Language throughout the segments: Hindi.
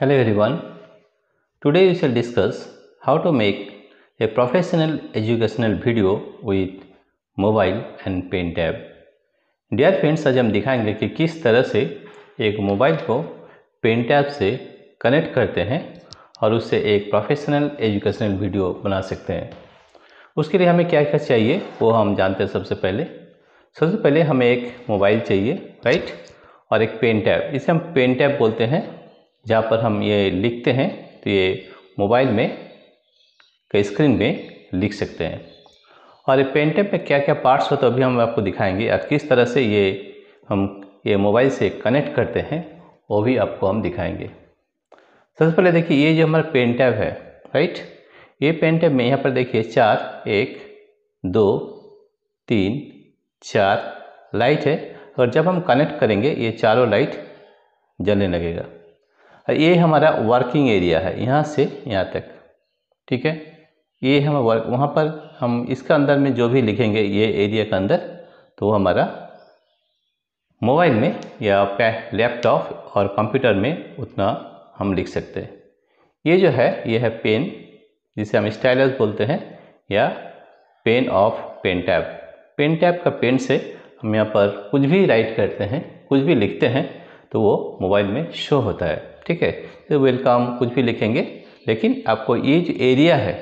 Hello everyone. Today we shall discuss how to make a professional educational video with mobile and pen tab dear friends आज हम दिखाएंगे कि किस तरह से एक मोबाइल को पेन टैब से कनेक्ट करते हैं और उससे एक प्रोफेशनल एजुकेशनल वीडियो बना सकते हैं उसके लिए हमें क्या क्या चाहिए वो हम जानते हैं सबसे पहले सबसे पहले हमें एक मोबाइल चाहिए राइट और एक पेन टैब इसे हम पेन टैब बोलते हैं जहाँ पर हम ये लिखते हैं तो ये मोबाइल में के स्क्रीन में लिख सकते हैं और ये पेंटेप में क्या क्या पार्ट्स हो तो अभी हम आपको दिखाएंगे और किस तरह से ये हम ये मोबाइल से कनेक्ट करते हैं वो भी आपको हम दिखाएंगे सबसे पहले देखिए ये जो हमारा पेन टैब है राइट ये पेन टैब में यहाँ पर देखिए चार एक दो तीन चार लाइट है और जब हम कनेक्ट करेंगे ये चारों लाइट जलने लगेगा ये हमारा वर्किंग एरिया है यहाँ से यहाँ तक ठीक है ये हम वर्क वहाँ पर हम इसका अंदर में जो भी लिखेंगे ये एरिया के अंदर तो वो हमारा मोबाइल में या आपका लैपटॉप और कंप्यूटर में उतना हम लिख सकते हैं ये जो है ये है पेन जिसे हम स्टाइलस बोलते हैं या pen of pen tab pen tab का पेन से हम यहाँ पर कुछ भी राइट करते हैं कुछ भी लिखते हैं तो वो मोबाइल में शो होता है ठीक है तो वेलकम कुछ भी लिखेंगे लेकिन आपको ये जो एरिया है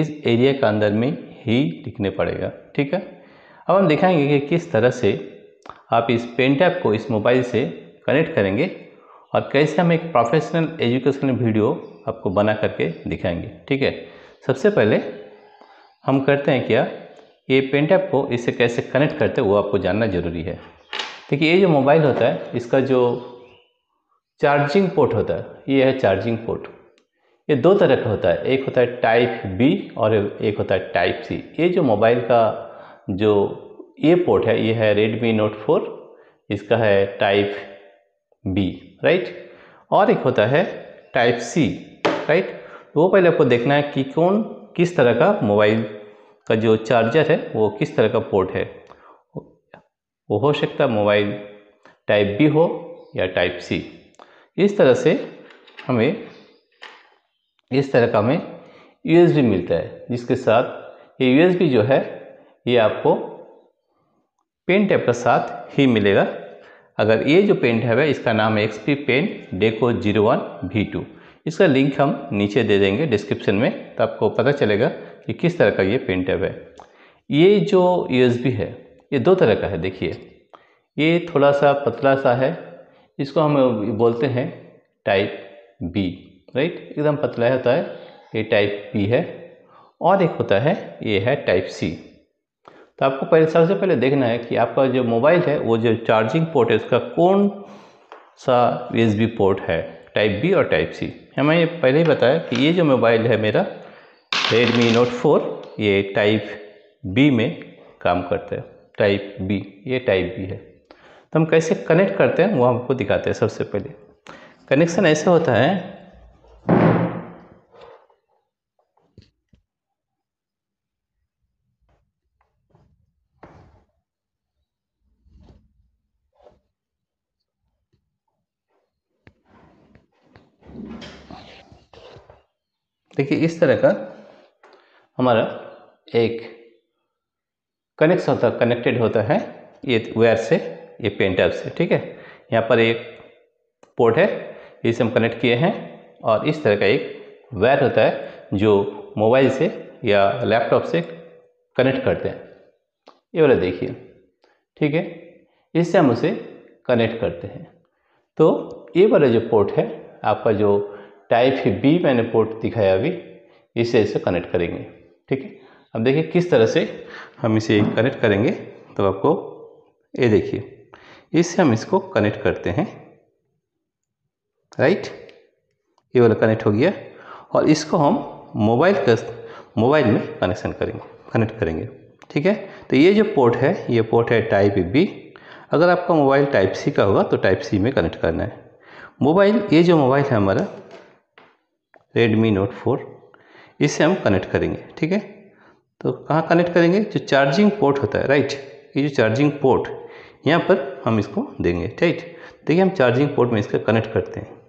इस एरिया के अंदर में ही लिखने पड़ेगा ठीक है अब हम दिखाएंगे कि किस तरह से आप इस पेन टैप को इस मोबाइल से कनेक्ट करेंगे और कैसे हम एक प्रोफेशनल एजुकेशनल वीडियो आपको बना करके दिखाएंगे ठीक है सबसे पहले हम करते हैं क्या ये पेन टैप को इससे कैसे कनेक्ट करते हैं वो आपको जानना ज़रूरी है देखिए ये जो मोबाइल होता है इसका जो चार्जिंग पोर्ट होता है ये है चार्जिंग पोर्ट ये दो तरह का होता है एक होता है टाइप बी और एक होता है टाइप सी ये जो मोबाइल का जो ये पोर्ट है ये है रेडमी नोट फोर इसका है टाइप बी राइट और एक होता है टाइप सी राइट तो वो पहले आपको देखना है कि कौन किस तरह का मोबाइल का जो चार्जर है वो किस तरह का पोर्ट है वो हो सकता है मोबाइल टाइप बी हो या टाइप सी इस तरह से हमें इस तरह का हमें बी मिलता है जिसके साथ ये बी जो है ये आपको पेन टैप के साथ ही मिलेगा अगर ये जो पेन टैप है इसका नाम है XP pen Deco zero one V two इसका लिंक हम नीचे दे देंगे डिस्क्रिप्शन में तो आपको पता चलेगा कि किस तरह का ये पेन टैप है ये जो बी है ये दो तरह का है देखिए ये थोड़ा सा पतला सा है इसको हम बोलते हैं टाइप बी राइट एकदम पतला होता है ये टाइप बी है और एक होता है ये है टाइप सी तो आपको पहले सबसे पहले देखना है कि आपका जो मोबाइल है वो जो चार्जिंग पोर्ट है उसका कौन सा यूएसबी पोर्ट है टाइप बी और टाइप सी हमें ये पहले ही बताया कि ये जो मोबाइल है मेरा रेडमी नोट फोर ये टाइप बी में काम करता है टाइप बी ये टाइप बी है तो हम कैसे कनेक्ट करते हैं वो हमको दिखाते हैं सबसे पहले कनेक्शन ऐसे होता है देखिए इस तरह का हमारा एक कनेक्शन होता कनेक्टेड होता है ये वायर से ये पेन टैप से ठीक है यहाँ पर एक पोर्ट है इसे हम कनेक्ट किए हैं और इस तरह का एक वायर होता है जो मोबाइल से या लैपटॉप से कनेक्ट करते हैं ये वाला देखिए ठीक है इससे हम उसे कनेक्ट करते हैं तो ये वाला जो पोर्ट है आपका जो टाइप बी मैंने पोर्ट दिखाया अभी इसे इसे कनेक्ट करेंगे ठीक है अब देखिए किस तरह से हम इसे कनेक्ट करेंगे तो आपको ये देखिए इससे हम इसको कनेक्ट करते हैं राइट ये वाला कनेक्ट हो गया और इसको हम मोबाइल का मोबाइल में कनेक्शन करेंगे कनेक्ट करेंगे ठीक है तो ये जो पोर्ट है ये पोर्ट है टाइप बी अगर आपका मोबाइल टाइप सी का होगा तो टाइप सी में कनेक्ट करना है मोबाइल ये जो मोबाइल है हमारा रेडमी नोट फोर इससे हम कनेक्ट करेंगे ठीक है तो कहाँ कनेक्ट करेंगे जो चार्जिंग पोर्ट होता है राइट ये जो चार्जिंग पोर्ट यहाँ पर हम इसको देंगे ठीक देखिए हम चार्जिंग पोर्ट में इसका कनेक्ट करते हैं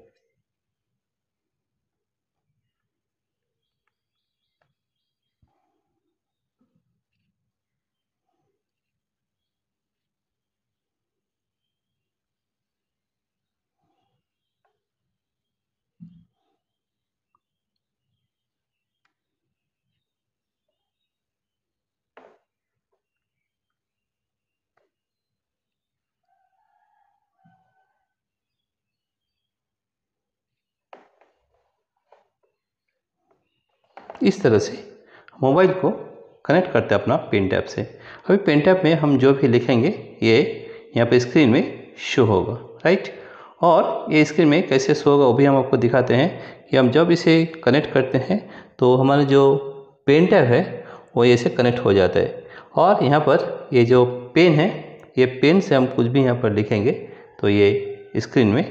इस तरह से मोबाइल को कनेक्ट करते हैं अपना पेन टैप से अभी पेन टैप में हम जो भी लिखेंगे ये यहाँ पर स्क्रीन में शो होगा राइट और ये स्क्रीन में कैसे शो होगा वो भी हम आपको दिखाते हैं कि हम जब इसे कनेक्ट करते हैं तो हमारा जो पेन टैप है वो ये से कनेक्ट हो जाता है और यहाँ पर ये जो पेन है ये पेन से हम कुछ भी यहाँ पर लिखेंगे तो ये स्क्रीन में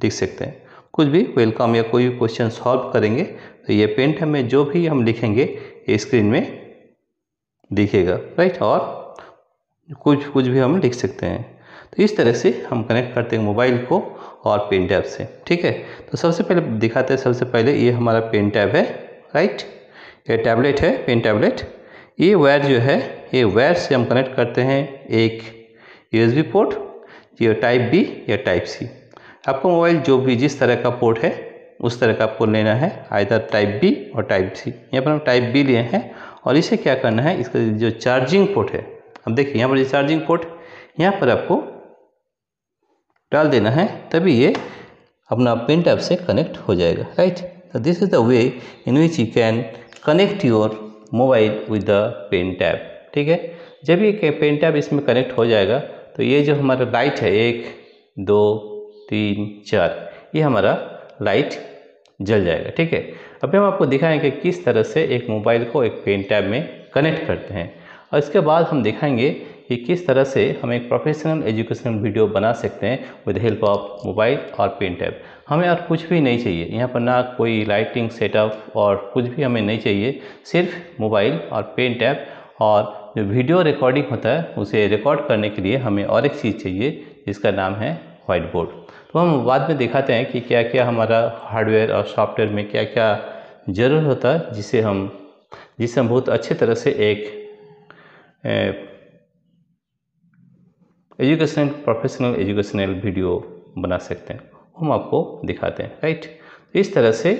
दिख सकते हैं कुछ भी वेलकम या कोई भी क्वेश्चन सॉल्व करेंगे तो ये पेंट में जो भी हम लिखेंगे ये स्क्रीन में दिखेगा राइट और कुछ कुछ भी हम लिख सकते हैं तो इस तरह से हम कनेक्ट करते हैं मोबाइल को और पेन टैब से ठीक है तो सबसे पहले दिखाते हैं सबसे पहले ये हमारा पेन टैब है राइट ये टैबलेट है पेन टैबलेट ये वायर जो है ये वायर से हम कनेक्ट करते हैं एक यूएसबी पोर्ट या टाइप बी या टाइप सी आपको मोबाइल जो भी जिस तरह का पोर्ट है उस तरह का आपको लेना है आयदर टाइप बी और टाइप सी यहाँ पर हम टाइप बी लिए हैं और इसे क्या करना है इसका जो चार्जिंग पोर्ट है अब देखिए यहाँ पर जो चार्जिंग पोर्ट यहाँ पर आपको डाल देना है तभी ये अपना प्रिंट ऐप से कनेक्ट हो जाएगा राइट तो this is the way in which you can connect your mobile with the pen tab ठीक है जब ये पेन टैब इसमें कनेक्ट हो जाएगा तो ये जो हमारा लाइट है एक दो तीन चार ये हमारा लाइट जल जाएगा ठीक है अभी हम आपको दिखाएंगे कि किस तरह से एक मोबाइल को एक पेन टैब में कनेक्ट करते हैं और इसके बाद हम दिखाएंगे कि किस तरह से हम एक प्रोफेशनल एजुकेशनल वीडियो बना सकते हैं विद हेल्प ऑफ मोबाइल और पेन टैब हमें और कुछ भी नहीं चाहिए यहाँ पर ना कोई लाइटिंग सेटअप और कुछ भी हमें नहीं चाहिए सिर्फ मोबाइल और पेन टैब और जो वीडियो रिकॉर्डिंग होता है उसे रिकॉर्ड करने के लिए हमें और एक चीज़ चाहिए जिसका नाम है वाइट बोर्ड तो हम बाद में दिखाते हैं कि क्या क्या हमारा हार्डवेयर और सॉफ्टवेयर में क्या क्या जरूर होता है जिसे हम जिसे हम बहुत अच्छे तरह से एक एजुकेशनल प्रोफेशनल एजुकेशनल वीडियो बना सकते हैं हम आपको दिखाते हैं राइट तो इस तरह से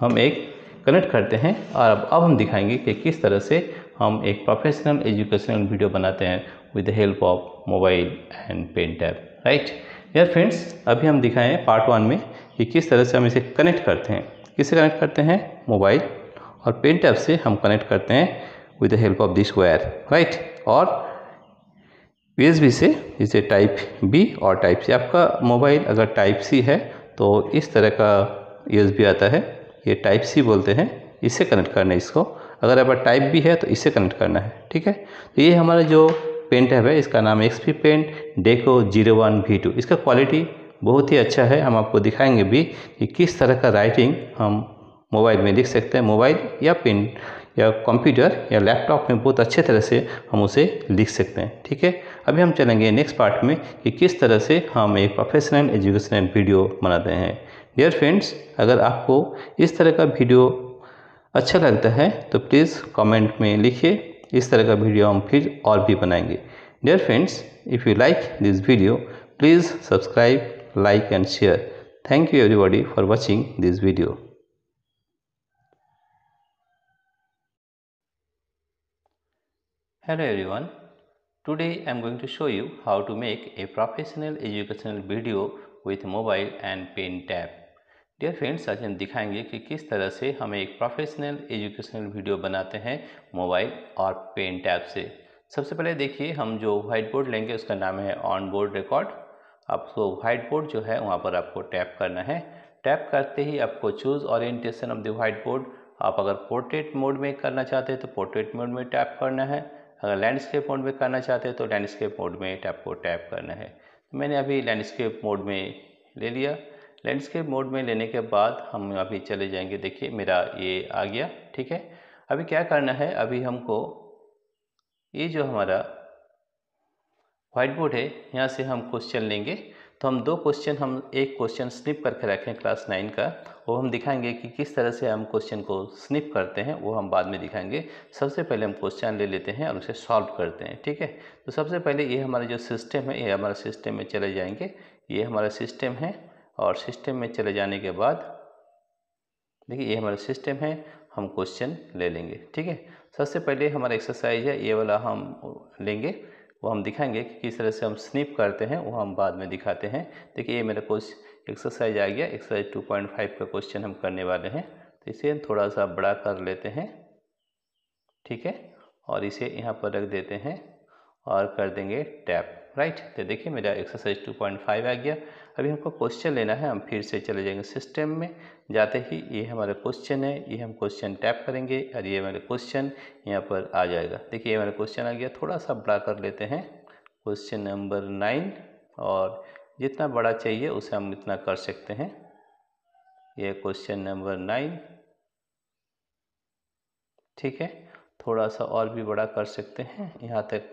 हम एक कनेक्ट करते हैं और अब अब हम दिखाएंगे कि किस तरह से हम एक प्रोफेशनल एजुकेशनल वीडियो बनाते हैं with the help of mobile and pen right यार फ्रेंड्स अभी हम दिखाए हैं पार्ट वन में कि किस तरह से हम इसे कनेक्ट करते हैं किससे कनेक्ट करते हैं मोबाइल और पेन टैप से हम कनेक्ट करते हैं with the help of this wire right और यूएसबी से इसे टाइप बी और टाइप सी आपका मोबाइल अगर टाइप सी है तो इस तरह का यूएसबी आता है ये टाइप सी बोलते हैं इससे कनेक्ट करना है इसको अगर आपका टाइप बी है तो इससे कनेक्ट करना है ठीक है तो ये हमारा जो पेंट है इसका नाम X P pen Deco zero one V two इसका क्वालिटी बहुत ही अच्छा है हम आपको दिखाएंगे भी कि किस तरह का राइटिंग हम मोबाइल में लिख सकते हैं मोबाइल या पेन या कंप्यूटर या लैपटॉप में बहुत अच्छे तरह से हम उसे लिख सकते हैं ठीक है अभी हम चलेंगे नेक्स्ट पार्ट में कि किस तरह से हम एक प्रोफेशनल एजुकेशनल वीडियो बनाते हैं डियर फ्रेंड्स अगर आपको इस तरह का वीडियो अच्छा लगता है तो प्लीज़ कमेंट में लिखिए इस तरह का वीडियो हम फिर और भी बनाएंगे dear friends if you like this video please subscribe like and share thank you everybody for watching this video Hello everyone, today I am going to show you how to make a professional educational video with mobile and Paint tab. Dear friends आज हम दिखाएंगे कि किस तरह से हम एक प्रोफेशनल एजुकेशनल वीडियो बनाते हैं मोबाइल और पेन टैब से सबसे पहले देखिए हम जो वाइट बोर्ड लेंगे उसका नाम है ऑन बोर्ड रिकॉर्ड आपको वाइट बोर्ड जो है वहाँ पर आपको टैप करना है टैप करते ही आपको choose orientation of the white board आप अगर पोर्ट्रेट मोड में करना चाहते हैं तो पोर्ट्रेट मोड में टैप करना है अगर लैंडस्केप मोड में करना चाहते हैं तो लैंडस्केप मोड में आपको टैप करना है तो मैंने अभी लैंडस्केप मोड में ले लिया लैंडस्केप मोड में लेने के बाद हम अभी चले जाएंगे देखिए मेरा ये आ गया ठीक है अभी क्या करना है अभी हमको ये जो हमारा व्हाइट बोर्ड है यहाँ से हम क्वेश्चन लेंगे तो हम दो क्वेश्चन हम एक क्वेश्चन स्निप करके रखें क्लास नाइन का वो हम दिखाएंगे कि किस तरह से हम क्वेश्चन को स्निप करते हैं वो हम बाद में दिखाएंगे सबसे पहले हम क्वेश्चन ले लेते हैं और उसे सॉल्व करते हैं ठीक है तो सबसे पहले ये हमारा जो सिस्टम है ये हमारा सिस्टम में चले जाएंगे ये हमारा सिस्टम है और सिस्टम में चले जाने के बाद देखिए ये हमारा सिस्टम है हम क्वेश्चन ले लेंगे ठीक है सबसे पहले हमारा एक्सरसाइज है ये वाला हम लेंगे वो हम दिखाएंगे कि किस तरह से हम स्निप करते हैं वो हम बाद में दिखाते हैं देखिए ये मेरा क्वेश्चन एक्सरसाइज आ गया एक्सरसाइज 2.5 का क्वेश्चन हम करने वाले हैं तो इसे थोड़ा सा बड़ा कर लेते हैं ठीक है और इसे यहाँ पर रख देते हैं और कर देंगे टैप राइट तो देखिए मेरा एक्सरसाइज 2.5 आ गया अभी हमको क्वेश्चन लेना है हम फिर से चले जाएंगे सिस्टम में जाते ही ये हमारे क्वेश्चन है ये हम क्वेश्चन टैप करेंगे और ये हमारे क्वेश्चन यहाँ पर आ जाएगा देखिए ये हमारा क्वेश्चन आ गया थोड़ा सा बड़ा कर लेते हैं क्वेश्चन नंबर नाइन और जितना बड़ा चाहिए उसे हम इतना कर सकते हैं ये क्वेश्चन नंबर नाइन ठीक है थोड़ा सा और भी बड़ा कर सकते हैं यहाँ तक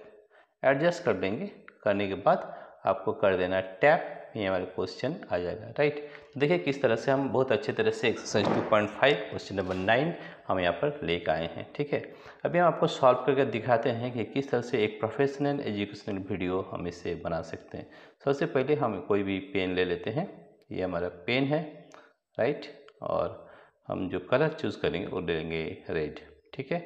एडजस्ट कर देंगे करने के बाद आपको कर देना टैप ये हमारे क्वेश्चन आ जाएगा राइट तो देखिए किस तरह से हम बहुत अच्छे तरह से exercise two point five question number nine हम यहाँ पर लेकर आए हैं ठीक है अभी हम आपको सॉल्व करके दिखाते हैं कि किस तरह से एक प्रोफेशनल एजुकेशनल वीडियो हम इसे बना सकते हैं सबसे पहले हम कोई भी पेन ले लेते हैं ये हमारा पेन है राइट और हम जो कलर चूज़ करेंगे वो लेंगे रेड ठीक है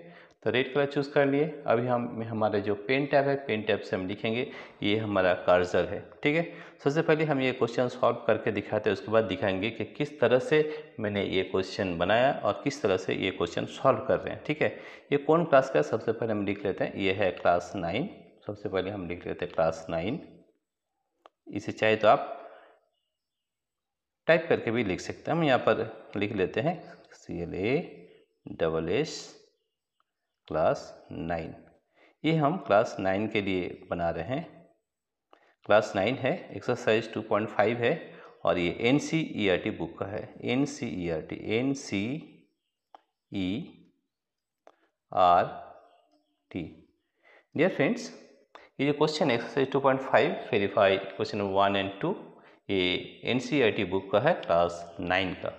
तो रेड कलर चूज़ कर लिए अभी हम हमारे जो पेन टैब है पेन टैब से हम लिखेंगे ये हमारा कर्जर है ठीक है सबसे पहले हम ये क्वेश्चन सॉल्व करके दिखाते हैं उसके बाद दिखाएंगे कि किस तरह से मैंने ये क्वेश्चन बनाया और किस तरह से ये क्वेश्चन सॉल्व कर रहे हैं ठीक है ये कौन क्लास का सबसे पहले हम लिख लेते हैं ये है क्लास नाइन सबसे पहले हम लिख लेते हैं क्लास नाइन इसे चाहे तो आप टाइप करके भी लिख सकते हैं हम यहाँ पर लिख लेते हैं C L A double S class nine ये हम क्लास नाइन के लिए बना रहे हैं क्लास नाइन है एक्सरसाइज टू पॉइंट फाइव है और ये N C E R T book का है N C E R T N C E R T dear friends ये जो question exercise two point five verify question one and two ये N C R T book का है क्लास नाइन का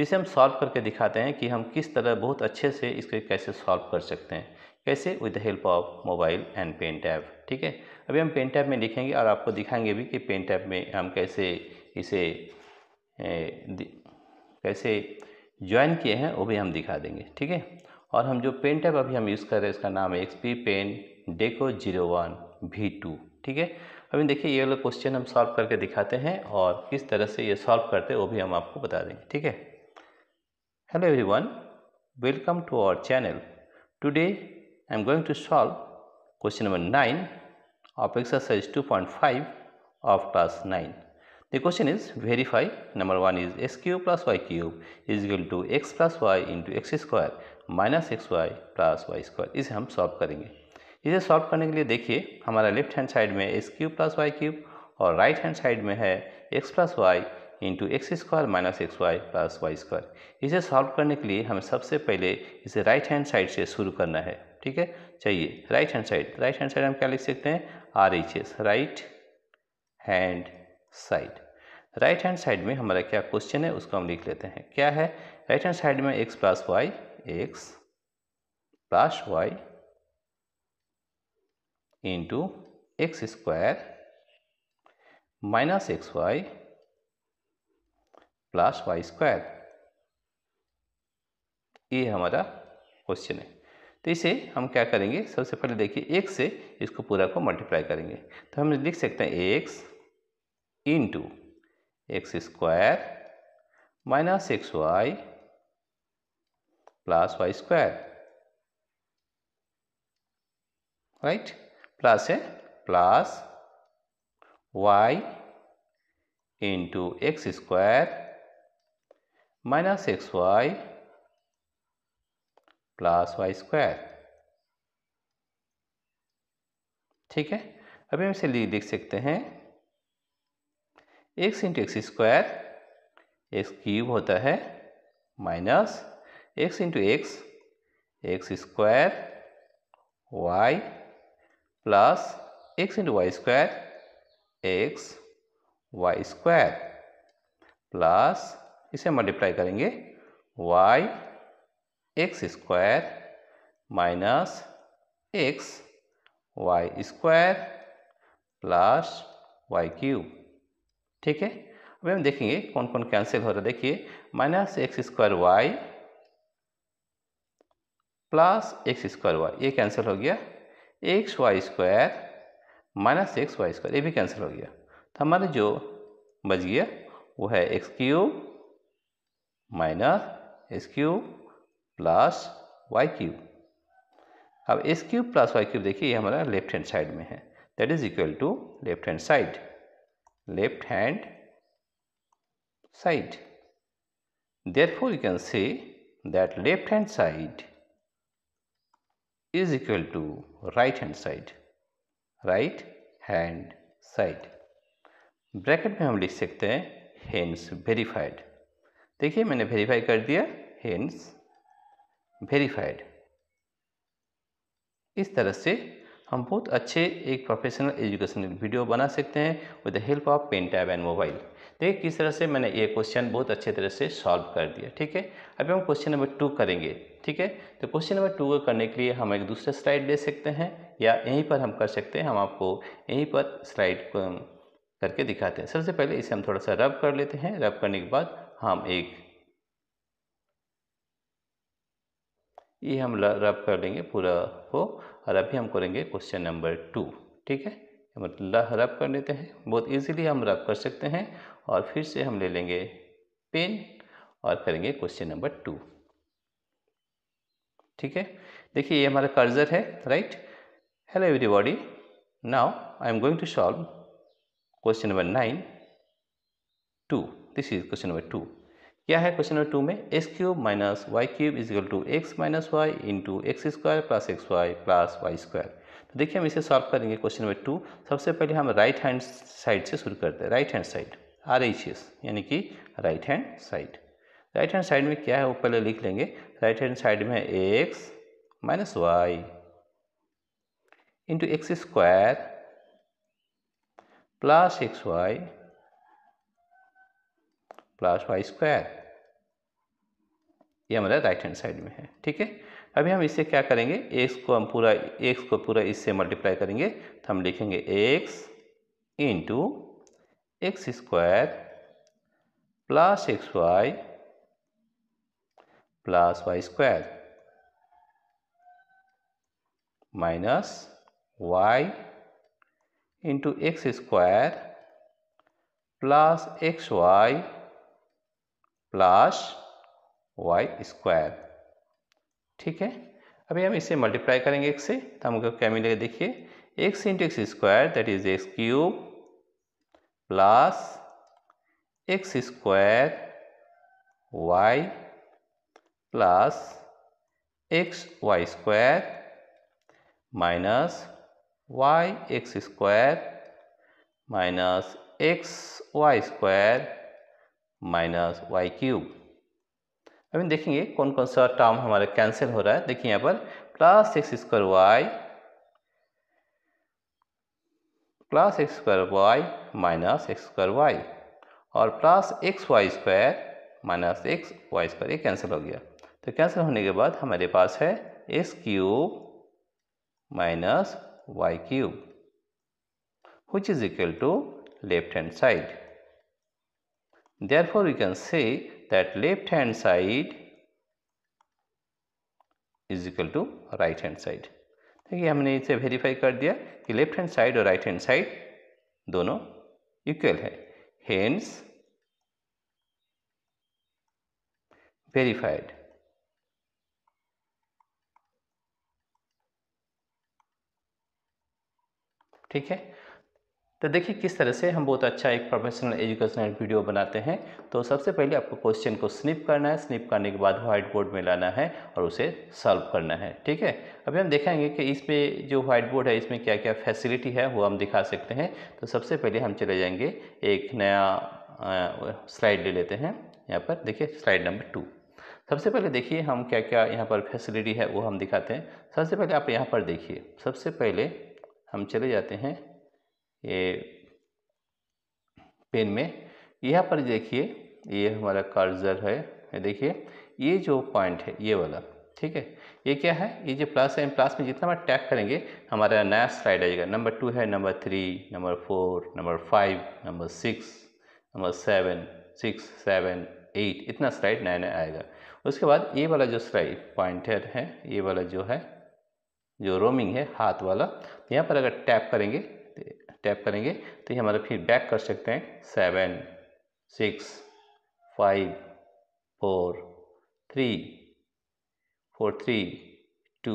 जिसे हम सॉल्व करके दिखाते हैं कि हम किस तरह बहुत अच्छे से इसके कैसे सॉल्व कर सकते हैं कैसे with the help of mobile and pen tab ठीक है अभी हम पेन टैब में लिखेंगे और आपको दिखाएंगे भी कि पेन टैब में हम कैसे इसे कैसे ज्वाइन किए हैं वो भी हम दिखा देंगे ठीक है और हम जो पेन टैब अभी हम यूज़ कर रहे हैं इसका नाम है P pen Deco zero one V two ठीक है अभी देखिए ये वाला क्वेश्चन हम सॉल्व करके दिखाते हैं और किस तरह से ये सॉल्व करते हैं वो भी हम आपको बता देंगे ठीक है Hello everyone, welcome to our channel. Today I am going to solve question number 9 of exercise 2.5 of class 9. The question is verify number 1 is x cube plus y cube is equal to x plus y into x square minus x y plus y square. Square इसे हम सॉल्व करेंगे इसे सॉल्व करने के लिए देखिए हमारा लेफ्ट हैंड साइड में x cube plus y cube और राइट हैंड साइड में है x plus y into x square minus x y plus y square इसे सॉल्व करने के लिए हमें सबसे पहले इसे राइट हैंड साइड से शुरू करना है ठीक है चाहिए right hand side right hand side हम क्या लिख सकते हैं R H S right hand side right hand side में हमारा क्या क्वेश्चन है उसको हम लिख लेते हैं क्या है राइट हैंड साइड में x plus y x plus y into x square minus x y plus y square ये हमारा क्वेश्चन है तो इसे हम क्या करेंगे सबसे पहले देखिए एक से इसको पूरा को मल्टीप्लाई करेंगे तो हम लिख सकते हैं x into x square minus x y plus y square right plus है plus y into x square minus x y plus y square ठीक है अभी हम इसे लिख सकते हैं x into x square x cube होता है minus x into x x square y plus x into y square x y square plus इसे मल्टीप्लाई करेंगे y x square minus x y square plus y cube ठीक है अभी हम देखेंगे कौन कौन कैंसिल हो रहा है देखिए minus x square y plus x square y ये कैंसिल हो गया x y square minus x y square ये भी कैंसिल हो गया तो हमारा जो बच गया वो है x cube minus s cube plus y cube अब s cube plus y cube देखिए ये हमारा लेफ्ट हैंड साइड में है that is equal to left hand side left hand side therefore you can say that left hand side is equal to right hand side right hand side bracket में हम लिख सकते हैं हेंस वेरीफाइड देखिए मैंने वेरीफाई कर दिया हेंस वेरीफाइड इस तरह से हम बहुत अच्छे एक प्रोफेशनल एजुकेशन वीडियो बना सकते हैं with the help of pen tab and mobile देखिए किस तरह से मैंने ये क्वेश्चन बहुत अच्छे तरह से सॉल्व कर दिया ठीक है अभी हम क्वेश्चन नंबर टू करेंगे ठीक है तो क्वेश्चन नंबर टू को करने के लिए हम एक दूसरा स्लाइड ले सकते हैं या यहीं पर हम कर सकते हैं हम आपको यहीं पर स्लाइड करके दिखाते हैं सबसे पहले इसे हम थोड़ा सा रब कर लेते हैं रब करने के बाद हम एक ये हम रब कर लेंगे पूरा को और अभी हम करेंगे क्वेश्चन नंबर टू ठीक है मतलब रब कर लेते हैं बहुत इजीली हम रब कर सकते हैं और फिर से हम ले लेंगे पेन और करेंगे क्वेश्चन नंबर टू ठीक है देखिए ये हमारा कर्जर है right hello everybody now I am going to solve question number nine two this is question number two क्या है क्वेश्चन नंबर टू में x cube minus y cube equal to x minus y into x square plus x y plus y square तो देखिए हम इसे सॉल्व करेंगे क्वेश्चन नंबर टू सबसे पहले हम राइट हैंड साइड से शुरू करते हैं right hand side R H S यानी कि right hand side right hand side में क्या है वो पहले लिख लेंगे राइट हैंड साइड में x minus y into x square plus x y plus y square ये हमारा राइट हैंड साइड में है ठीक है अभी हम इससे क्या करेंगे एक्स को हम पूरा एक्स को पूरा इससे मल्टीप्लाई करेंगे तो हम लिखेंगे x into x square plus x y plus y square minus y into x square plus x y plus y square ठीक है अभी हम इसे मल्टीप्लाई करेंगे एक से तो हमको क्या मिलेगा देखिए x into x square that is x cube plus x square y plus x y square minus y x square minus x y square minus y cube अभी देखेंगे कौन कौन सा टर्म हमारा कैंसिल हो रहा है देखिए यहाँ पर plus x square y plus x square y minus x square y और plus x y square minus x y square ये कैंसिल हो गया तो कैंसिल होने के बाद हमारे पास है x cube minus y cube which is equal to left hand side Therefore, we can say that left hand side is equal to right hand side देखिए हमने इसे वेरीफाई कर दिया कि लेफ्ट हैंड साइड और राइट हैंड साइड दोनों इक्वल है हेंस वेरीफाइड ठीक है तो देखिए किस तरह से हम बहुत अच्छा एक प्रोफेशनल एजुकेशनल वीडियो बनाते हैं तो सबसे पहले आपको क्वेश्चन को स्निप करना है स्निप करने के बाद व्हाइट बोर्ड में लाना है और उसे सॉल्व करना है ठीक है अभी हम देखेंगे कि इसमें जो व्हाइट बोर्ड है इसमें क्या क्या फैसिलिटी है वो हम दिखा सकते हैं तो सबसे पहले हम चले जाएँगे एक नया स्लाइड ले लेते हैं यहाँ पर देखिए स्लाइड नंबर टू सबसे पहले देखिए हम क्या क्या यहाँ पर फैसिलिटी है वो हम दिखाते हैं सबसे पहले आप यहाँ पर देखिए सबसे पहले हम चले जाते हैं ये पेन में यहाँ पर देखिए ये हमारा कर्जर है ये देखिए ये जो पॉइंट है ये वाला ठीक है ये क्या है ये जो प्लस है प्लस में जितना हम टैग करेंगे हमारा नया स्लाइड आएगा नंबर टू है number three number four number five number six number seven six seven eight इतना स्लाइड नया नया आएगा उसके बाद ये वाला जो स्लाइड पॉइंटर है ये वाला जो है जो रोमिंग है हाथ वाला यहाँ पर अगर टैप करेंगे टैप करेंगे तो ये हमारा फिर बैक कर सकते हैं seven six five four three four three two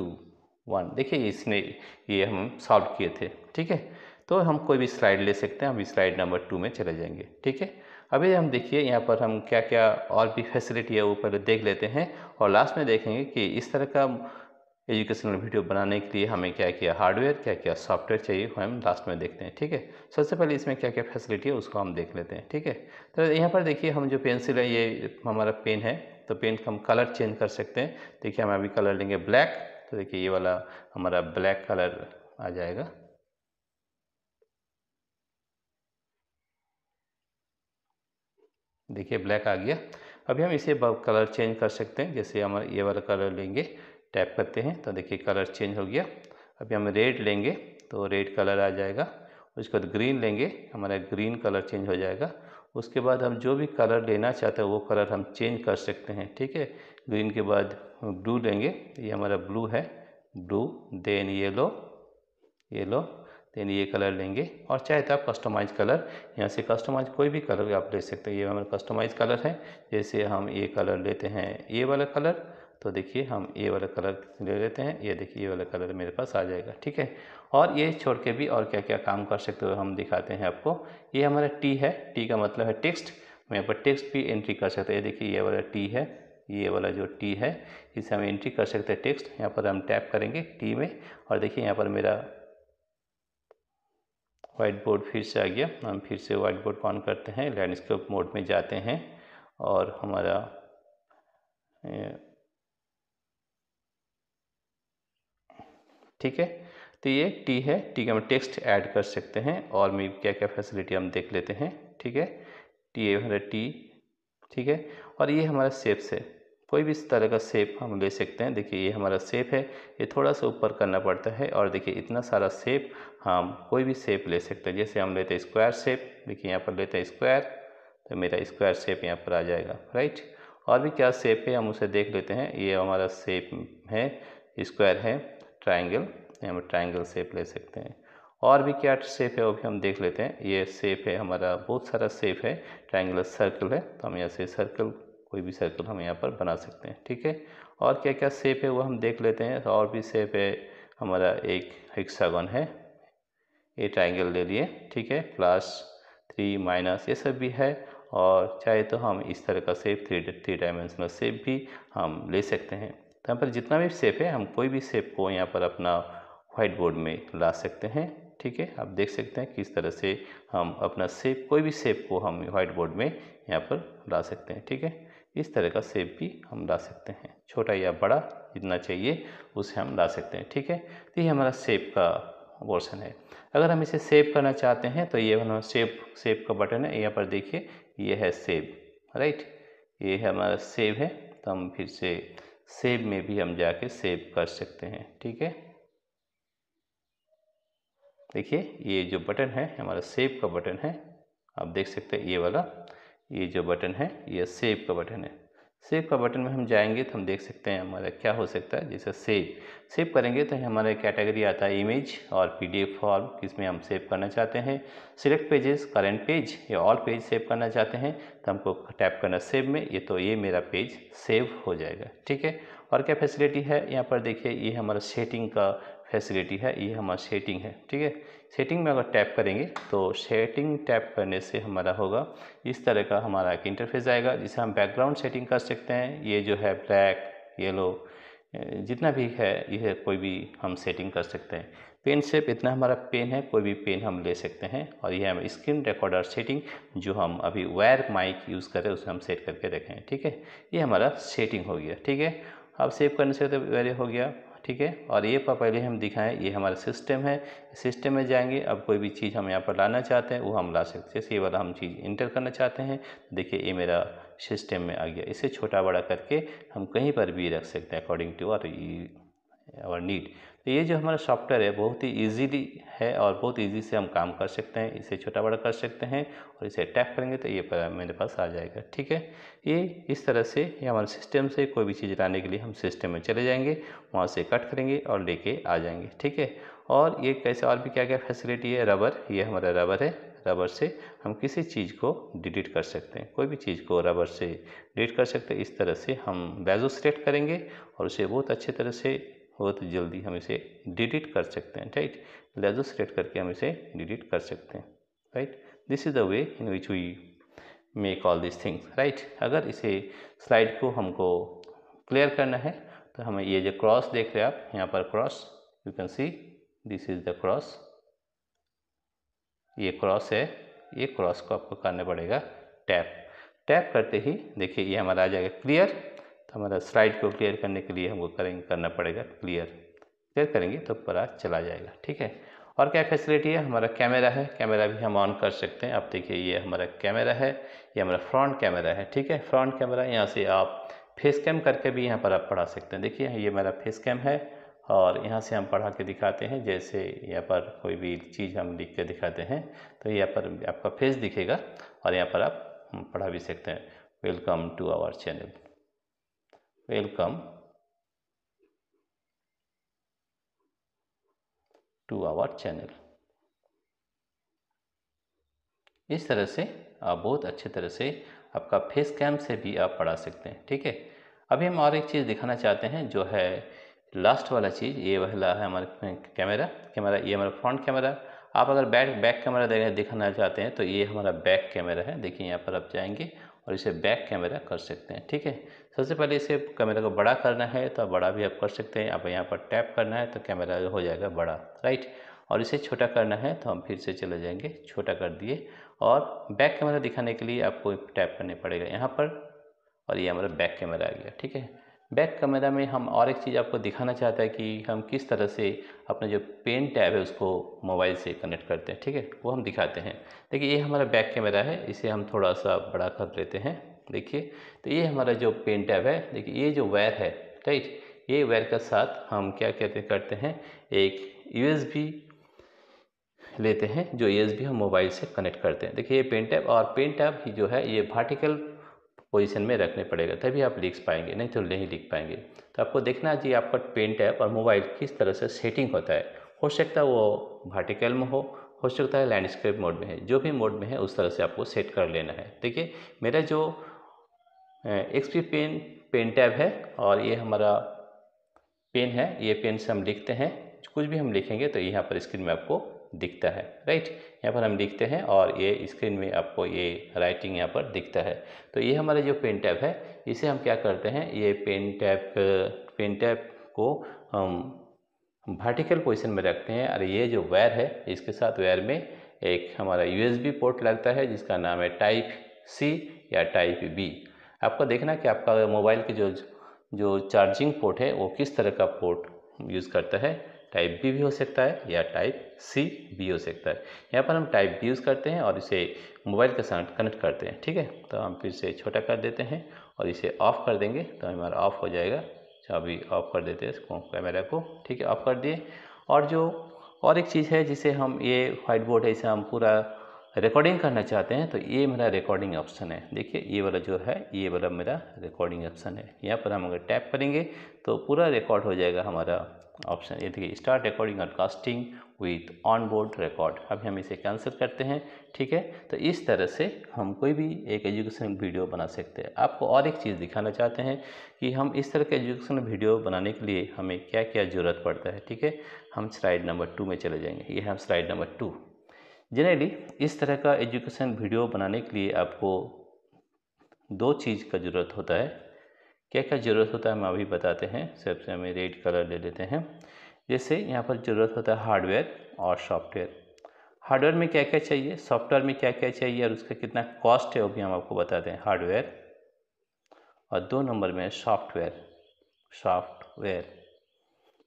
one देखिए इसने ये हम सॉल्व किए थे ठीक है तो हम कोई भी स्लाइड ले सकते हैं हम स्लाइड नंबर टू में चले जाएंगे ठीक है अभी हम देखिए यहाँ पर हम क्या क्या और भी फैसिलिटी है वो पहले देख लेते हैं और लास्ट में देखेंगे कि इस तरह का एजुकेशनल वीडियो बनाने के लिए हमें क्या किया हार्डवेयर क्या किया सॉफ्टवेयर चाहिए हम लास्ट में देखते हैं ठीक है सबसे पहले इसमें क्या क्या फैसिलिटी है उसको हम देख लेते हैं ठीक है तो यहाँ पर देखिए हम जो पेंसिल है ये हमारा पेन है तो पेन का हम कलर चेंज कर सकते हैं देखिए हम अभी कलर लेंगे ब्लैक तो देखिए ये वाला हमारा ब्लैक कलर आ जाएगा देखिए ब्लैक आ गया अभी हम इसे कलर चेंज कर सकते हैं जैसे हमारा ये वाला कलर लेंगे टैप करते हैं तो देखिए कलर चेंज हो गया अभी हम रेड लेंगे तो रेड कलर आ जाएगा उसके बाद ग्रीन लेंगे हमारा ग्रीन कलर चेंज हो जाएगा उसके बाद हम जो भी कलर लेना चाहते हैं वो कलर हम चेंज कर सकते हैं ठीक है ग्रीन के बाद ब्लू लेंगे ये हमारा ब्लू है blue then yellow yellow then ये कलर लेंगे और चाहे तो आप कस्टमाइज कलर यहाँ से कस्टमाइज कोई भी कलर आप ले सकते हैं ये हमारा कस्टमाइज कलर है जैसे हम ये कलर लेते हैं ये वाला कलर तो देखिए हम ये वाला कलर ले लेते हैं ये देखिए ये वाला कलर मेरे पास आ जाएगा ठीक है और ये छोड़ के भी और क्या क्या काम कर सकते हो हम दिखाते हैं आपको ये हमारा टी है टी का मतलब है टेक्स्ट हम यहाँ पर टेक्स्ट भी एंट्री कर सकते हैं ये देखिए ये वाला टी है ये वाला जो टी है इसे हम एंट्री कर सकते हैं टेक्स्ट यहाँ पर हम टैप करेंगे टी में और देखिए यहाँ पर मेरा वाइट बोर्ड फिर से आ गया हम फिर से वाइट बोर्ड ऑन करते हैं लैंडस्केप मोड में जाते हैं और हमारा ठीक है तो ये टी है टी का हम टेक्स्ट ऐड कर सकते हैं और में क्या क्या फैसिलिटी हम देख लेते हैं ठीक है टी ए हमारा टी ठीक है और ये हमारा सेप्स है कोई भी इस तरह का सेप हम ले सकते हैं देखिए ये हमारा सेप है ये थोड़ा सा ऊपर करना पड़ता है और देखिए इतना सारा सेप हम कोई भी सेप ले सकते हैं जैसे हम लेते हैं स्क्वायर सेप देखिए यहाँ पर लेते हैं स्क्वायर तो मेरा स्क्वायर सेप यहाँ पर आ जाएगा राइट और भी क्या सेप है हम उसे देख लेते हैं ये हमारा सेप है स्क्वायर है ट्राइंगल हम ट्राइंगल सेप ले सकते हैं और भी क्या सेप है वो भी हम देख लेते हैं ये सेप है हमारा बहुत सारा सेप है ट्राइंगुलर सर्कल है तो हम यहाँ से सर्कल कोई भी सर्कल हम यहाँ पर बना सकते हैं ठीक है और क्या क्या सेप है वो हम देख लेते हैं तो और भी सेप है हमारा एक हेक्सागन है ये ट्राइंगल ले लिए ठीक है प्लस थ्री माइनस ये सब भी है और चाहे तो हम इस तरह का shape three three dimensional shape भी हम ले सकते हैं तो यहाँ पर जितना भी सेप है हम कोई भी सेप को यहाँ पर अपना वाइट बोर्ड में ला सकते हैं ठीक है आप देख सकते हैं किस तरह से हम अपना सेप कोई भी सेप को हम वाइट बोर्ड में यहाँ पर ला सकते हैं ठीक है इस तरह का सेप भी हम ला सकते हैं छोटा या बड़ा जितना चाहिए उसे हम ला सकते हैं ठीक है तो ये हमारा सेप का पोर्सन है अगर हम इसे सेव करना चाहते हैं तो ये हमारा सेव सेव का बटन है यहाँ पर देखिए ये है सेव राइट ये है हमारा सेव है तो हम फिर से सेव में भी हम जाके सेव कर सकते हैं ठीक है देखिए ये जो बटन है हमारा सेव का बटन है आप देख सकते हैं ये वाला ये जो बटन है ये सेव का बटन है सेव का बटन में हम जाएंगे तो हम देख सकते हैं हमारा क्या हो सकता है जैसे सेव सेव करेंगे तो हमारा कैटेगरी आता है इमेज और पीडीएफ फॉर्म किसमें हम सेव करना चाहते हैं सिलेक्ट पेजेस करंट पेज या ऑल पेज सेव करना चाहते हैं तो हमको टैप करना सेव में ये तो ये मेरा पेज सेव हो जाएगा ठीक है और क्या फैसिलिटी है यहाँ पर देखिए ये हमारा सेटिंग का फैसिलिटी है ये हमारा सेटिंग है ठीक है सेटिंग में अगर टैप करेंगे तो सेटिंग टैप करने से हमारा होगा इस तरह का हमारा एक इंटरफेस आएगा जिसे हम बैकग्राउंड सेटिंग कर सकते हैं ये जो है ब्लैक येलो जितना भी है यह कोई भी हम सेटिंग कर सकते हैं पेन सेप इतना हमारा पेन है कोई भी पेन हम ले सकते हैं और यह हम स्क्रीन रिकॉर्डर सेटिंग जो हम अभी वायर माइक यूज़ कर रहे हैं उसे हम सेट करके रखें ठीक है ये हमारा सेटिंग हो गया ठीक है अब सेव करने से तो वेरे हो गया ठीक है और ये पर पहले हम दिखाएं ये हमारा सिस्टम है सिस्टम में जाएंगे अब कोई भी चीज़ हम यहाँ पर लाना चाहते हैं वो हम ला सकते हैं ये वाला हम चीज़ इंटर करना चाहते हैं देखिए ये मेरा सिस्टम में आ गया इसे छोटा बड़ा करके हम कहीं पर भी रख सकते हैं अकॉर्डिंग टू और आवर नीड तो ये जो हमारा सॉफ्टवेयर है बहुत ही ईजीली है और बहुत ईजी से हम काम कर सकते हैं इसे छोटा बड़ा कर सकते हैं और इसे टैप करेंगे तो ये मेरे पास आ जाएगा ठीक है ये इस तरह से ये हमारे सिस्टम से कोई भी चीज़ लाने के लिए हम सिस्टम में चले जाएंगे वहाँ से कट करेंगे और लेके आ जाएंगे ठीक है और ये कैसे और भी क्या क्या फैसिलिटी है रबर ये हमारा रबर है रबर से हम किसी चीज़ को डिलीट कर सकते हैं कोई भी चीज़ को रबर से डिलीट कर सकते हैं इस तरह से हम बैजो सेलेक्ट करेंगे और उसे बहुत अच्छे तरह से हो तो जल्दी हम इसे डिलीट कर सकते हैं राइट लेजो सेलेक्ट करके हम इसे डिलीट कर सकते हैं right this is the way in which we make all this things right अगर इसे स्लाइड को हमको क्लियर करना है तो हमें ये जो क्रॉस देख रहे हैं आप यहाँ पर cross you can see this is the cross ये क्रॉस है ये क्रॉस को आपको करना पड़ेगा टैप टैप करते ही देखिए ये हमारा आ जाएगा क्लियर हमारा स्लाइड को क्लियर करने के लिए हमको करेंगे करना पड़ेगा क्लियर क्लियर करेंगे तो पूरा चला जाएगा ठीक है और क्या फैसिलिटी है हमारा कैमरा है कैमरा भी हम ऑन कर सकते हैं आप देखिए ये हमारा कैमरा है ये हमारा फ्रंट कैमरा है ठीक है फ्रंट कैमरा यहाँ से आप फेस कैम करके भी यहाँ पर आप पढ़ा सकते हैं देखिए ये मेरा फेस कैम है और यहाँ से हम पढ़ा के दिखाते हैं जैसे यहाँ पर कोई भी चीज़ हम लिख के दिखाते हैं तो यहाँ पर आपका फेस दिखेगा और यहाँ पर आप पढ़ा भी सकते हैं welcome to our channel Welcome to our channel. इस तरह से आप बहुत अच्छे तरह से आपका फेस कैम से भी आप पढ़ा सकते हैं ठीक है अभी हम और एक चीज़ दिखाना चाहते हैं जो है लास्ट वाला चीज़ ये वाला है हमारे कैमरा कैमरा ये हमारा फ्रंट कैमरा आप अगर बैक बैक कैमरा दिखाना चाहते हैं तो ये हमारा बैक कैमरा है देखिए यहाँ पर आप जाएंगे और इसे बैक कैमरा कर सकते हैं ठीक है सबसे पहले इसे कैमरा को बड़ा करना है तो बड़ा भी आप कर सकते हैं आप यहाँ पर टैप करना है तो कैमरा हो जाएगा बड़ा राइट और इसे छोटा करना है तो हम फिर से चले जाएंगे छोटा कर दिए और बैक कैमरा दिखाने के लिए आपको टैप करने पड़ेगा यहाँ पर और ये हमारा बैक कैमरा आ गया ठीक है बैक कैमरा में हम और एक चीज़ आपको दिखाना चाहता है कि हम किस तरह से अपना जो पेन टैब है उसको मोबाइल से कनेक्ट करते हैं ठीक है वो हम दिखाते हैं देखिए ये हमारा बैक कैमरा है इसे हम थोड़ा सा बड़ा कर लेते हैं देखिए तो ये हमारा जो पेन टैब है देखिए ये जो वायर है राइट ये वायर का साथ हम क्या कहते करते हैं एक यू लेते हैं जो यू हम मोबाइल से कनेक्ट करते हैं देखिए ये पेन टैब और पेन टैब जो है ये वर्टिकल पोजीशन में रखने पड़ेगा तभी आप लिख पाएंगे नहीं तो नहीं लिख पाएंगे तो आपको देखना जी आपका पेन टैप और मोबाइल किस तरह से सेटिंग होता है हो सकता है वो वर्टिकल में हो हो सकता है लैंडस्केप मोड में है जो भी मोड में है उस तरह से आपको सेट कर लेना है ठीक है मेरा जो एक्सपी पेन पेन टैब है और ये हमारा पेन है ये पेन से हम लिखते हैं कुछ भी हम लिखेंगे तो यहाँ पर स्क्रीन में आपको दिखता है राइट यहाँ पर हम लिखते हैं और ये स्क्रीन में आपको ये राइटिंग यहाँ पर दिखता है तो ये हमारे जो पेन टैप है इसे हम क्या करते हैं ये पेन टैप पेन टैप को हम वर्टिकल पोजीशन में रखते हैं और ये जो वायर है इसके साथ वायर में एक हमारा बी पोर्ट लगता है जिसका नाम है टाइप सी या टाइप बी आपको देखना कि आपका मोबाइल की जो जो चार्जिंग पोर्ट है वो किस तरह का पोर्ट यूज़ करता है टाइप बी भी हो सकता है या टाइप सी भी हो सकता है यहाँ पर हम टाइप बी यूज़ करते हैं और इसे मोबाइल के साथ कनेक्ट करते हैं ठीक है तो हम फिर से छोटा कर देते हैं और इसे ऑफ़ कर देंगे तो हमारा ऑफ़ हो जाएगा तो अभी ऑफ़ कर देते हैं इसको कैमरा को ठीक है ऑफ़ कर दिए और जो और एक चीज़ है जिसे हम ये वाइट बोर्ड है इसे हम पूरा रिकॉर्डिंग करना चाहते हैं तो ये मेरा रिकॉर्डिंग ऑप्शन है देखिए ये वाला जो है ये वाला मेरा रिकॉर्डिंग ऑप्शन है यहाँ पर हम अगर टैप करेंगे तो पूरा रिकॉर्ड हो जाएगा हमारा ऑप्शन ये देखिए स्टार्ट रिकॉर्डिंग और casting with on board record अभी हम इसे कैंसिल करते हैं ठीक है तो इस तरह से हम कोई भी एक एजुकेशन वीडियो बना सकते हैं आपको और एक चीज़ दिखाना चाहते हैं कि हम इस तरह के एजुकेशन वीडियो बनाने के लिए हमें क्या क्या ज़रूरत पड़ता है ठीक है हम स्लाइड नंबर टू में चले जाएंगे ये हम स्लाइड नंबर टू जनरली इस तरह का एजुकेशन वीडियो बनाने के लिए आपको दो चीज़ का ज़रूरत होता है क्या क्या ज़रूरत होता है हम अभी बताते हैं सबसे हमें रेड कलर ले लेते हैं जैसे यहाँ पर ज़रूरत होता है हार्डवेयर और सॉफ्टवेयर हार्डवेयर में क्या क्या चाहिए सॉफ्टवेयर में क्या क्या चाहिए और उसका कितना कॉस्ट है वो भी हम आपको बताते हैं हार्डवेयर और दो नंबर में सॉफ्टवेयर सॉफ्टवेयर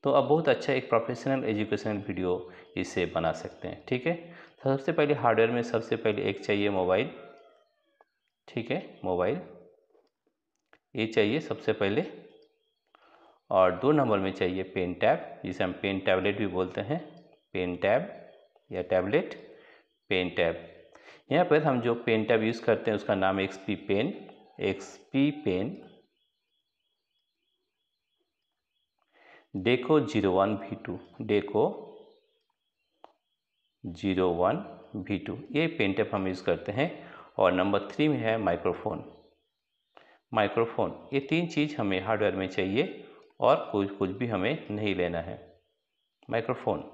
तो आप बहुत अच्छा एक प्रोफेशनल एजुकेशनल वीडियो इसे बना सकते हैं ठीक है सबसे पहले हार्डवेयर में सबसे पहले एक चाहिए मोबाइल ठीक है मोबाइल ये चाहिए सबसे पहले और दो नंबर में चाहिए पेन टैब जिसे हम पेन टैबलेट भी बोलते हैं पेन टैब या टैबलेट पेन टैब यहाँ पर हम जो पेन टैब यूज़ करते हैं उसका नाम X P pen X P pen Deco zero one V two Deco zero one V two ये पेन टैप हम यूज़ करते हैं और नंबर थ्री में है माइक्रोफोन माइक्रोफोन ये तीन चीज़ हमें हार्डवेयर में चाहिए और कुछ कुछ भी हमें नहीं लेना है माइक्रोफोन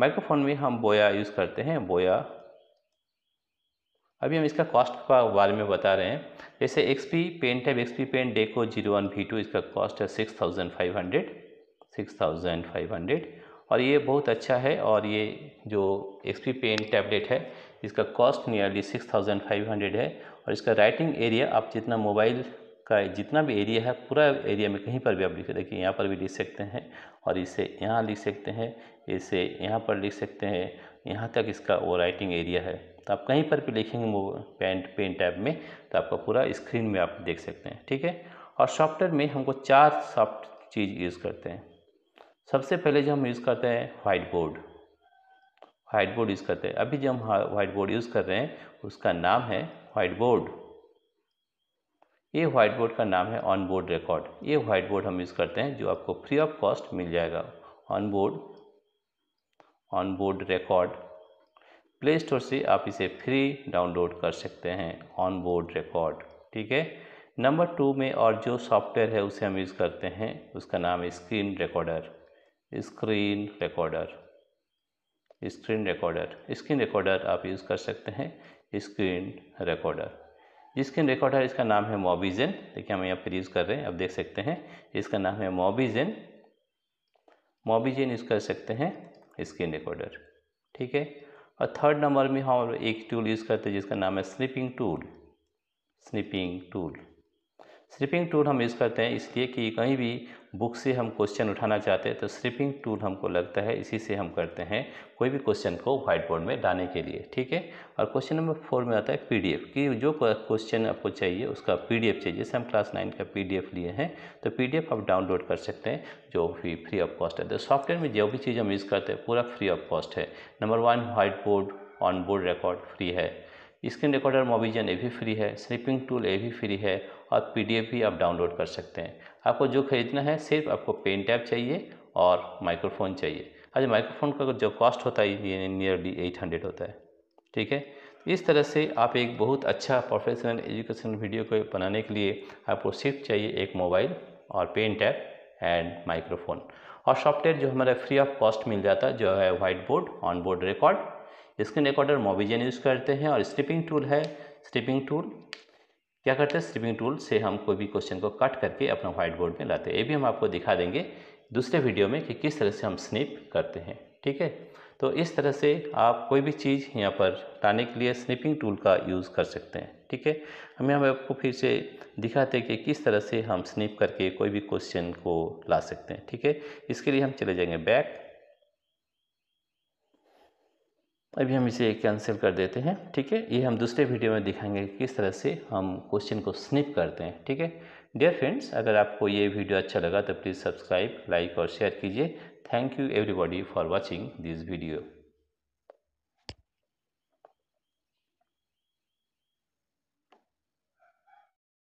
माइक्रोफोन में हम बोया यूज़ करते हैं बोया अभी हम इसका कॉस्ट का बारे में बता रहे हैं जैसे XP pen type XP pen Deco zero one V two इसका कॉस्ट है six thousand five hundred six thousand five hundred और ये बहुत अच्छा है और ये जो एक्सपी पेन टैबलेट है इसका cost nearly six thousand five hundred है और इसका राइटिंग एरिया आप जितना मोबाइल का जितना भी एरिया है पूरा एरिया में कहीं पर भी आप लिख देखिए यहाँ पर भी लिख सकते हैं और इसे यहाँ लिख सकते हैं इसे यहाँ पर लिख सकते हैं यहाँ तक इसका वो राइटिंग एरिया है तो आप कहीं पर भी लिखेंगे पेंट पेन टैब में तो आपका पूरा स्क्रीन में आप देख सकते हैं ठीक है और सॉफ्टवेयर में हमको चार सॉफ्ट चीज़ यूज़ करते हैं सबसे पहले जो हम यूज़ करते हैं white board white board use करते हैं अभी जो हम वाइट बोर्ड यूज़ कर रहे हैं उसका नाम है व्हाइट बोर्ड ये व्हाइट बोर्ड का नाम है ऑन बोर्ड रिकॉर्ड ये व्हाइट बोर्ड हम यूज़ करते हैं जो आपको फ्री ऑफ कॉस्ट मिल जाएगा on board on board record play store से आप इसे फ्री डाउनलोड कर सकते हैं ऑन बोर्ड रिकॉर्ड ठीक है नंबर टू में और जो सॉफ्टवेयर है उसे हम यूज़ करते हैं उसका नाम है screen recorder screen recorder screen recorder screen recorder आप यूज़ कर सकते हैं स्क्रीन रिकॉर्डर स्क्रीन रिकॉर्डर इसका नाम है मोबीजेन देखिए हम यहाँ पर यूज़ कर रहे हैं अब देख सकते हैं इसका नाम है मोबीजेन मोबीजेन यूज़ कर सकते हैं स्क्रीन रिकॉर्डर ठीक है और थर्ड नंबर में हम एक टूल यूज़ करते हैं जिसका नाम है snipping tool snipping tool slipping tool हम यूज़ करते हैं इसलिए कि कहीं भी बुक से हम क्वेश्चन उठाना चाहते हैं तो स्लिपिंग टूल हमको लगता है इसी से हम करते हैं कोई भी क्वेश्चन को व्हाइट बोर्ड में डालने के लिए ठीक है और क्वेश्चन नंबर फोर में आता है पीडीएफ कि जो क्वेश्चन आपको चाहिए उसका पीडीएफ चाहिए जैसे हम क्लास नाइन का पी लिए हैं तो पी आप डाउनलोड कर सकते हैं जो भी फ्री ऑफ कॉस्ट है तो सॉफ्टवेयर में जो भी चीज़ हम यूज़ करते हैं पूरा फ्री ऑफ कॉस्ट है number one white board on board record free है स्क्रीन रिकॉर्डर मोबिजन ये भी फ्री है स्लिपिंग टूल ये भी फ्री है और पीडीएफ भी आप डाउनलोड कर सकते हैं आपको जो खरीदना है सिर्फ आपको पेन टैप चाहिए और माइक्रोफोन चाहिए अच्छा माइक्रोफोन का जो कॉस्ट होता है ये नियरली एट हंड्रेड होता है ठीक है इस तरह से आप एक बहुत अच्छा प्रोफेशनल एजुकेशन वीडियो को बनाने के लिए आपको सिर्फ चाहिए एक मोबाइल और पेन टैप एंड माइक्रोफोन और सॉफ्टवेयर जो हमारा फ्री ऑफ कॉस्ट मिल जाता है जो है white board on board record screen recorder Mobizen use करते हैं और स्टिपिंग टूल है स्टिपिंग टूल क्या करते हैं स्ट्रिपिंग टूल से हम कोई भी क्वेश्चन को कट करके अपना व्हाइट बोर्ड में लाते हैं ये भी हम आपको दिखा देंगे दूसरे वीडियो में कि किस तरह से हम स्निप करते हैं ठीक है तो इस तरह से आप कोई भी चीज़ यहाँ पर लाने के लिए स्निपिंग टूल का यूज़ कर सकते हैं ठीक है हम यहाँ आपको फिर से दिखाते हैं कि किस तरह से हम स्निप करके कोई भी क्वेश्चन को ला सकते हैं ठीक है इसके लिए हम चले जाएंगे बैक अभी हम इसे कैंसिल कर देते हैं ठीक है ये हम दूसरे वीडियो में दिखाएंगे किस तरह से हम क्वेश्चन को स्निप करते हैं ठीक है डियर फ्रेंड्स अगर आपको ये वीडियो अच्छा लगा तो प्लीज़ सब्सक्राइब लाइक और शेयर कीजिए thank you everybody for watching this video